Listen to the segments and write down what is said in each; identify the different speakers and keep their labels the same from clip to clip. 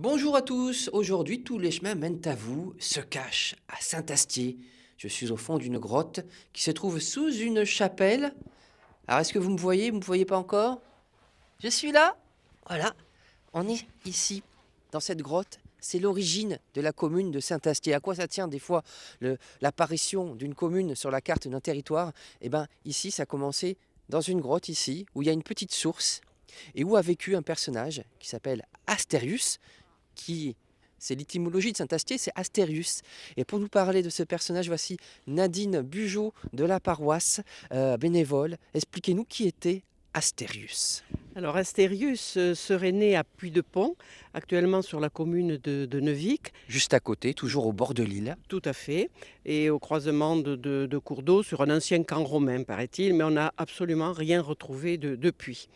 Speaker 1: Bonjour à tous, aujourd'hui tous les chemins mènent à vous, se cachent à Saint-Astier. Je suis au fond d'une grotte qui se trouve sous une chapelle. Alors est-ce que vous me voyez, vous ne me voyez pas encore Je suis là Voilà, on est ici, dans cette grotte. C'est l'origine de la commune de Saint-Astier. À quoi ça tient des fois l'apparition d'une commune sur la carte d'un territoire Eh bien ici, ça a commencé dans une grotte ici, où il y a une petite source, et où a vécu un personnage qui s'appelle Astérius, qui c'est l'étymologie de Saint-Astier, c'est Astérius. Et pour nous parler de ce personnage, voici Nadine Bugeaud de la paroisse, euh, bénévole. Expliquez-nous qui était Astérius.
Speaker 2: Alors Astérius euh, serait né à Puy-de-Pont, actuellement sur la commune de, Neuvic.
Speaker 1: Juste à côté, toujours au bord de l'île.
Speaker 2: Tout à fait, et au croisement de, cours d'eau sur un ancien camp romain, paraît-il, mais on n'a absolument rien retrouvé depuis.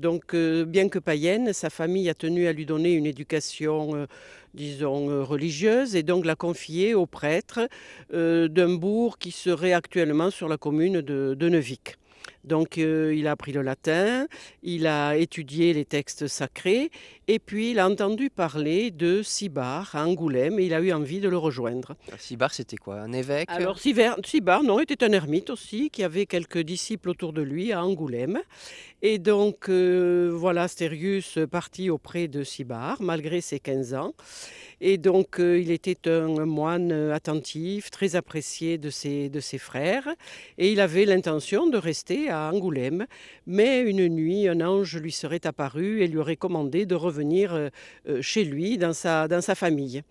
Speaker 2: Donc, euh, bien que païenne, sa famille a tenu à lui donner une éducation, euh, disons, religieuse, et donc l'a confiée au prêtre d'un bourg qui serait actuellement sur la commune de, de Neuvic. Donc euh, il a appris le latin, il a étudié les textes sacrés et puis il a entendu parler de Sibar à Angoulême et il a eu envie de le rejoindre. Ah, Sibar c'était quoi Un évêque Alors Sibar non, était un ermite aussi qui avait quelques disciples autour de lui à Angoulême. Et donc euh, voilà Sterius parti auprès de Sibar malgré ses 15 ans. Et donc euh, il était un moine attentif, très apprécié de ses, de ses frères et il avait l'intention de rester à Angoulême, mais une nuit, un ange lui serait apparu et lui aurait commandé de revenir euh,
Speaker 1: euh, chez lui, dans sa, dans sa famille.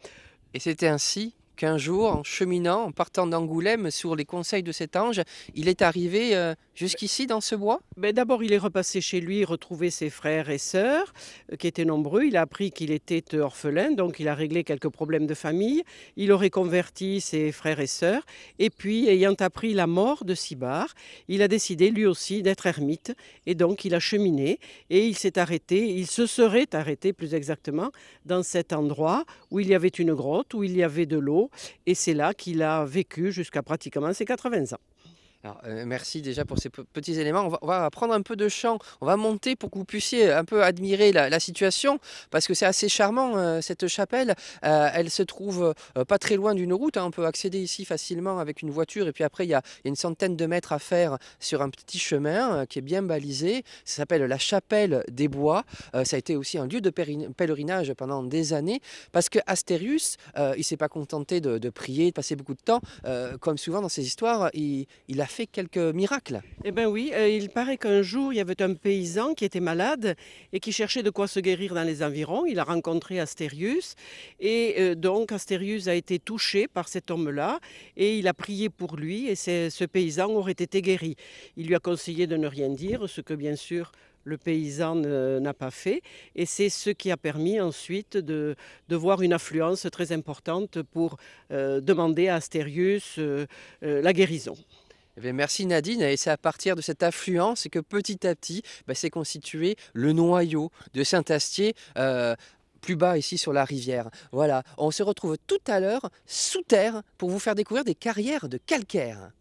Speaker 1: Et c'était ainsi qu'un jour, en cheminant, en partant d'Angoulême sur les conseils de cet ange, il est arrivé euh, jusqu'ici dans ce bois
Speaker 2: ben, D'abord, il est repassé chez lui, retrouvé ses frères et sœurs, euh, qui étaient nombreux. Il a appris qu'il était orphelin, donc il a réglé quelques problèmes de famille. Il aurait converti ses frères et sœurs. Et puis, ayant appris la mort de Sibar, il a décidé lui aussi d'être ermite. Et donc, il a cheminé et il s'est arrêté, il se serait arrêté plus exactement, dans cet endroit où il y avait une grotte, où il y avait de l'eau et c'est là qu'il a
Speaker 1: vécu jusqu'à pratiquement ses 80 ans. Alors, euh, merci déjà pour ces petits éléments. On va, va, prendre un peu de champ, on va monter pour que vous puissiez un peu admirer la, situation, parce que c'est assez charmant euh, cette chapelle. Euh, elle se trouve pas très loin d'une route, hein. on peut accéder ici facilement avec une voiture, et puis après il y, a, une centaine de mètres à faire sur un petit chemin qui est bien balisé. Ça s'appelle la chapelle des bois. ça a été aussi un lieu de pèlerinage pendant des années, parce que Astérius, il s'est pas contenté de, prier, de passer beaucoup de temps. comme souvent dans ces histoires, il, il a fait quelques miracles.
Speaker 2: Eh bien oui, euh, il paraît qu'un jour, il y avait un paysan qui était malade et qui cherchait de quoi se guérir dans les environs. Il a rencontré Astérius et euh, donc Astérius a été touché par cet homme-là et il a prié pour lui et ce paysan aurait été guéri. Il lui a conseillé de ne rien dire, ce que bien sûr le paysan n'a pas fait. Et c'est ce qui a permis ensuite de, voir une affluence très importante pour euh, demander à Astérius
Speaker 1: la guérison. Eh merci Nadine, et c'est à partir de cette affluence que petit à petit bah, s'est constitué le noyau de Saint-Astier euh, plus bas ici sur la rivière. Voilà, on se retrouve tout à l'heure sous terre pour vous faire découvrir des carrières de calcaire.